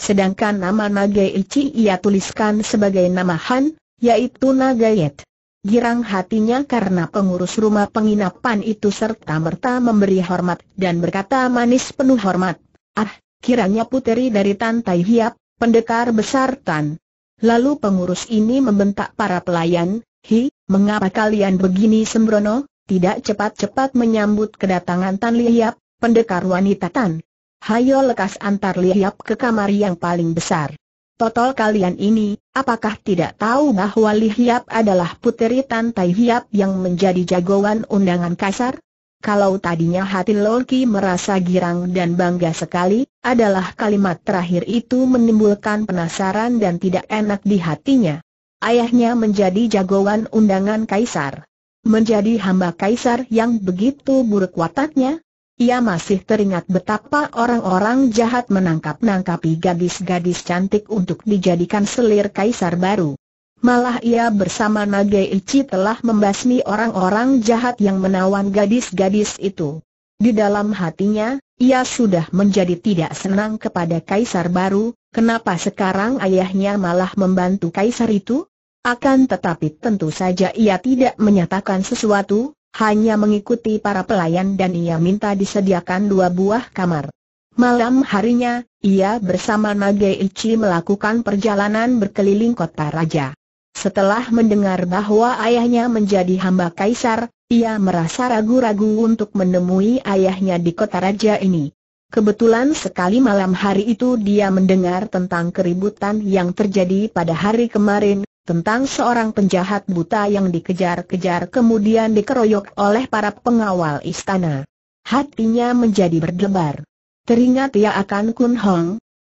S1: sedangkan nama Naga Ichi ia tuliskan sebagai nama Han, yaitu Naga Yet. Girang hatinya karena pengurus rumah penginapan itu serta-merta memberi hormat dan berkata manis penuh hormat. Ah, kiranya puteri dari Tan Tai Hiap, pendekar besar Tan. Lalu pengurus ini membentak para pelayan, Hi, mengapa kalian begini sembrono? tidak cepat-cepat menyambut kedatangan Tan Liap, pendekar wanita Tan. Hayo lekas antar Liap ke kamar yang paling besar. Total kalian ini, apakah tidak tahu bahwa Liap adalah puteri Tan Tai Hiap yang menjadi jagoan undangan kasar? Kalau tadinya hati Loki merasa girang dan bangga sekali, adalah kalimat terakhir itu menimbulkan penasaran dan tidak enak di hatinya. Ayahnya menjadi jagoan undangan kaisar menjadi hamba kaisar yang begitu buruk wataknya? Ia masih teringat betapa orang-orang jahat menangkap-nangkapi gadis-gadis cantik untuk dijadikan selir kaisar baru. Malah ia bersama Nagai Ichi telah membasmi orang-orang jahat yang menawan gadis-gadis itu. Di dalam hatinya, ia sudah menjadi tidak senang kepada kaisar baru, kenapa sekarang ayahnya malah membantu kaisar itu? Akan tetapi tentu saja ia tidak menyatakan sesuatu, hanya mengikuti para pelayan dan ia minta disediakan dua buah kamar. Malam harinya, ia bersama Ichi melakukan perjalanan berkeliling kota raja. Setelah mendengar bahwa ayahnya menjadi hamba kaisar, ia merasa ragu-ragu untuk menemui ayahnya di kota raja ini. Kebetulan sekali malam hari itu dia mendengar tentang keributan yang terjadi pada hari kemarin tentang seorang penjahat buta yang dikejar-kejar kemudian dikeroyok oleh para pengawal istana. Hatinya menjadi berdebar. Teringat ia ya akan Kun Hong.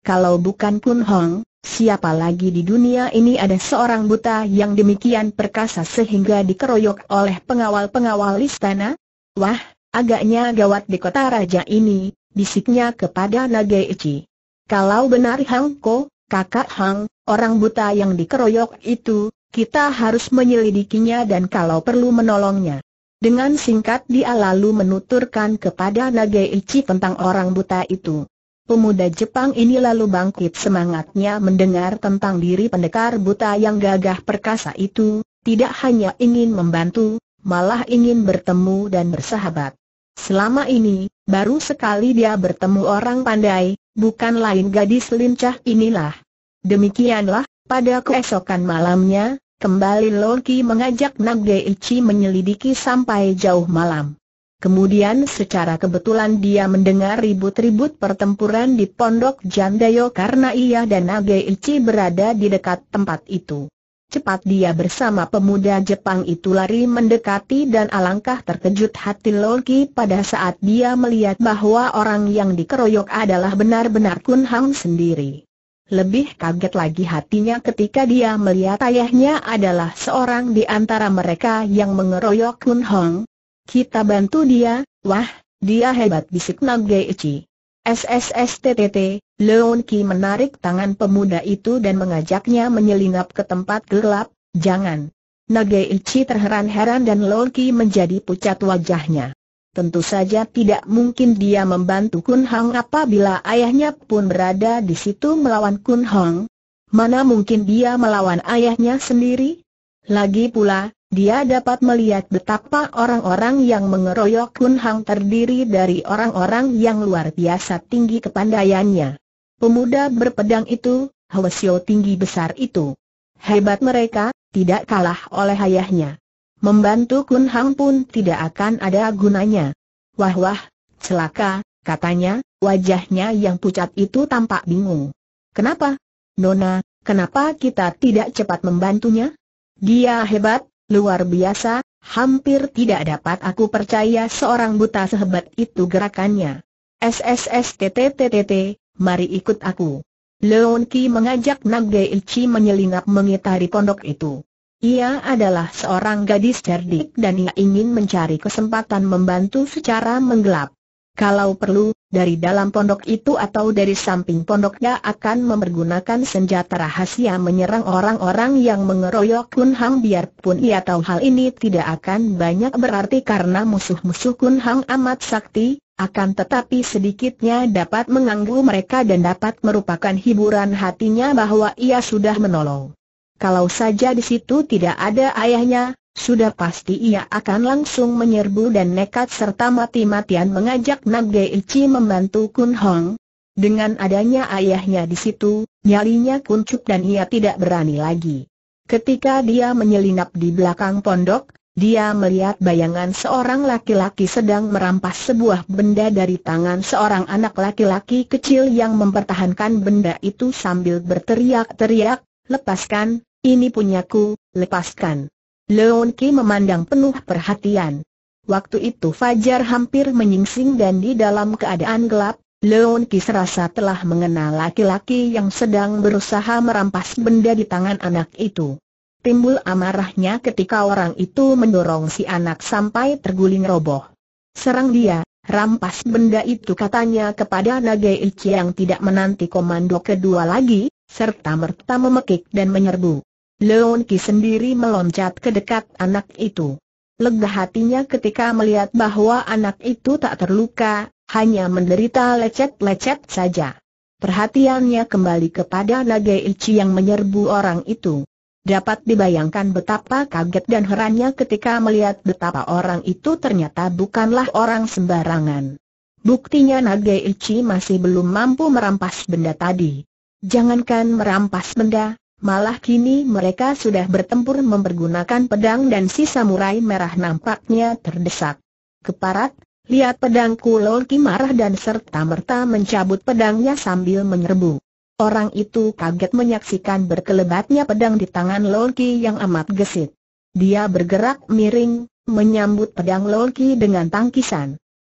S1: Kalau bukan Kun Hong, siapa lagi di dunia ini ada seorang buta yang demikian perkasa sehingga dikeroyok oleh pengawal-pengawal istana? Wah, agaknya gawat di kota raja ini, bisiknya kepada Nageichi. Kalau benar Hang Ko, Kakak Hang, orang buta yang dikeroyok itu, kita harus menyelidikinya dan kalau perlu menolongnya. Dengan singkat dia lalu menuturkan kepada Ichi tentang orang buta itu. Pemuda Jepang ini lalu bangkit semangatnya mendengar tentang diri pendekar buta yang gagah perkasa itu, tidak hanya ingin membantu, malah ingin bertemu dan bersahabat. Selama ini, baru sekali dia bertemu orang pandai, bukan lain gadis lincah inilah. Demikianlah, pada keesokan malamnya, kembali Loki mengajak Nagde Ichi menyelidiki sampai jauh malam. Kemudian secara kebetulan dia mendengar ribut-ribut pertempuran di pondok Jandayo karena ia dan Nage Ichi berada di dekat tempat itu. Cepat dia bersama pemuda Jepang itu lari mendekati dan alangkah terkejut hati Loki pada saat dia melihat bahwa orang yang dikeroyok adalah benar-benar Kun Hang sendiri. Lebih kaget lagi hatinya ketika dia melihat ayahnya adalah seorang di antara mereka yang mengeroyok Kun Hong. Kita bantu dia, wah, dia hebat bisik Nageichi. SSSTTT, Leon Ki menarik tangan pemuda itu dan mengajaknya menyelinap ke tempat gelap, jangan. Nage Ichi terheran-heran dan Leon Ki menjadi pucat wajahnya. Tentu saja tidak mungkin dia membantu Kun Hong apabila ayahnya pun berada di situ melawan Kun Hong. Mana mungkin dia melawan ayahnya sendiri? Lagi pula, dia dapat melihat betapa orang-orang yang mengeroyok Kun Hang terdiri dari orang-orang yang luar biasa tinggi kepandaiannya. Pemuda berpedang itu, Hwasyo tinggi besar itu. Hebat mereka, tidak kalah oleh ayahnya. Membantu Kun Hang pun tidak akan ada gunanya. Wah wah, celaka, katanya, wajahnya yang pucat itu tampak bingung. Kenapa? Nona, kenapa kita tidak cepat membantunya? Dia hebat, Luar biasa, hampir tidak dapat aku percaya seorang buta sehebat itu gerakannya. SSSTTTTT, mari ikut aku. Leon Ki mengajak Nage Ichi menyelinap mengitari pondok itu. Ia adalah seorang gadis cerdik dan ia ingin mencari kesempatan membantu secara menggelap. Kalau perlu, dari dalam pondok itu atau dari samping pondoknya akan mempergunakan senjata rahasia menyerang orang-orang yang mengeroyok Kun Hang biarpun ia tahu hal ini tidak akan banyak berarti karena musuh-musuh Kun Hang amat sakti, akan tetapi sedikitnya dapat mengganggu mereka dan dapat merupakan hiburan hatinya bahwa ia sudah menolong. Kalau saja di situ tidak ada ayahnya, sudah pasti ia akan langsung menyerbu dan nekat serta mati-matian mengajak Nage Ichi membantu Kun Hong. Dengan adanya ayahnya di situ, nyalinya kuncup dan ia tidak berani lagi. Ketika dia menyelinap di belakang pondok, dia melihat bayangan seorang laki-laki sedang merampas sebuah benda dari tangan seorang anak laki-laki kecil yang mempertahankan benda itu sambil berteriak-teriak, lepaskan, ini punyaku, lepaskan. Leon Ki memandang penuh perhatian. Waktu itu Fajar hampir menyingsing dan di dalam keadaan gelap, Leon Ki serasa telah mengenal laki-laki yang sedang berusaha merampas benda di tangan anak itu. Timbul amarahnya ketika orang itu mendorong si anak sampai terguling roboh. Serang dia, rampas benda itu katanya kepada Ichi yang tidak menanti komando kedua lagi, serta merta memekik dan menyerbu. Leon Ki sendiri meloncat ke dekat anak itu. Lega hatinya ketika melihat bahwa anak itu tak terluka, hanya menderita lecet-lecet saja. Perhatiannya kembali kepada Naga Ilci yang menyerbu orang itu. Dapat dibayangkan betapa kaget dan herannya ketika melihat betapa orang itu ternyata bukanlah orang sembarangan. Buktinya Ilci masih belum mampu merampas benda tadi. Jangankan merampas benda, Malah kini mereka sudah bertempur mempergunakan pedang dan si samurai merah nampaknya terdesak. Keparat, lihat pedangku Loki marah dan serta-merta mencabut pedangnya sambil menyerbu. Orang itu kaget menyaksikan berkelebatnya pedang di tangan Lolki yang amat gesit. Dia bergerak miring, menyambut pedang Lolki dengan tangkisan.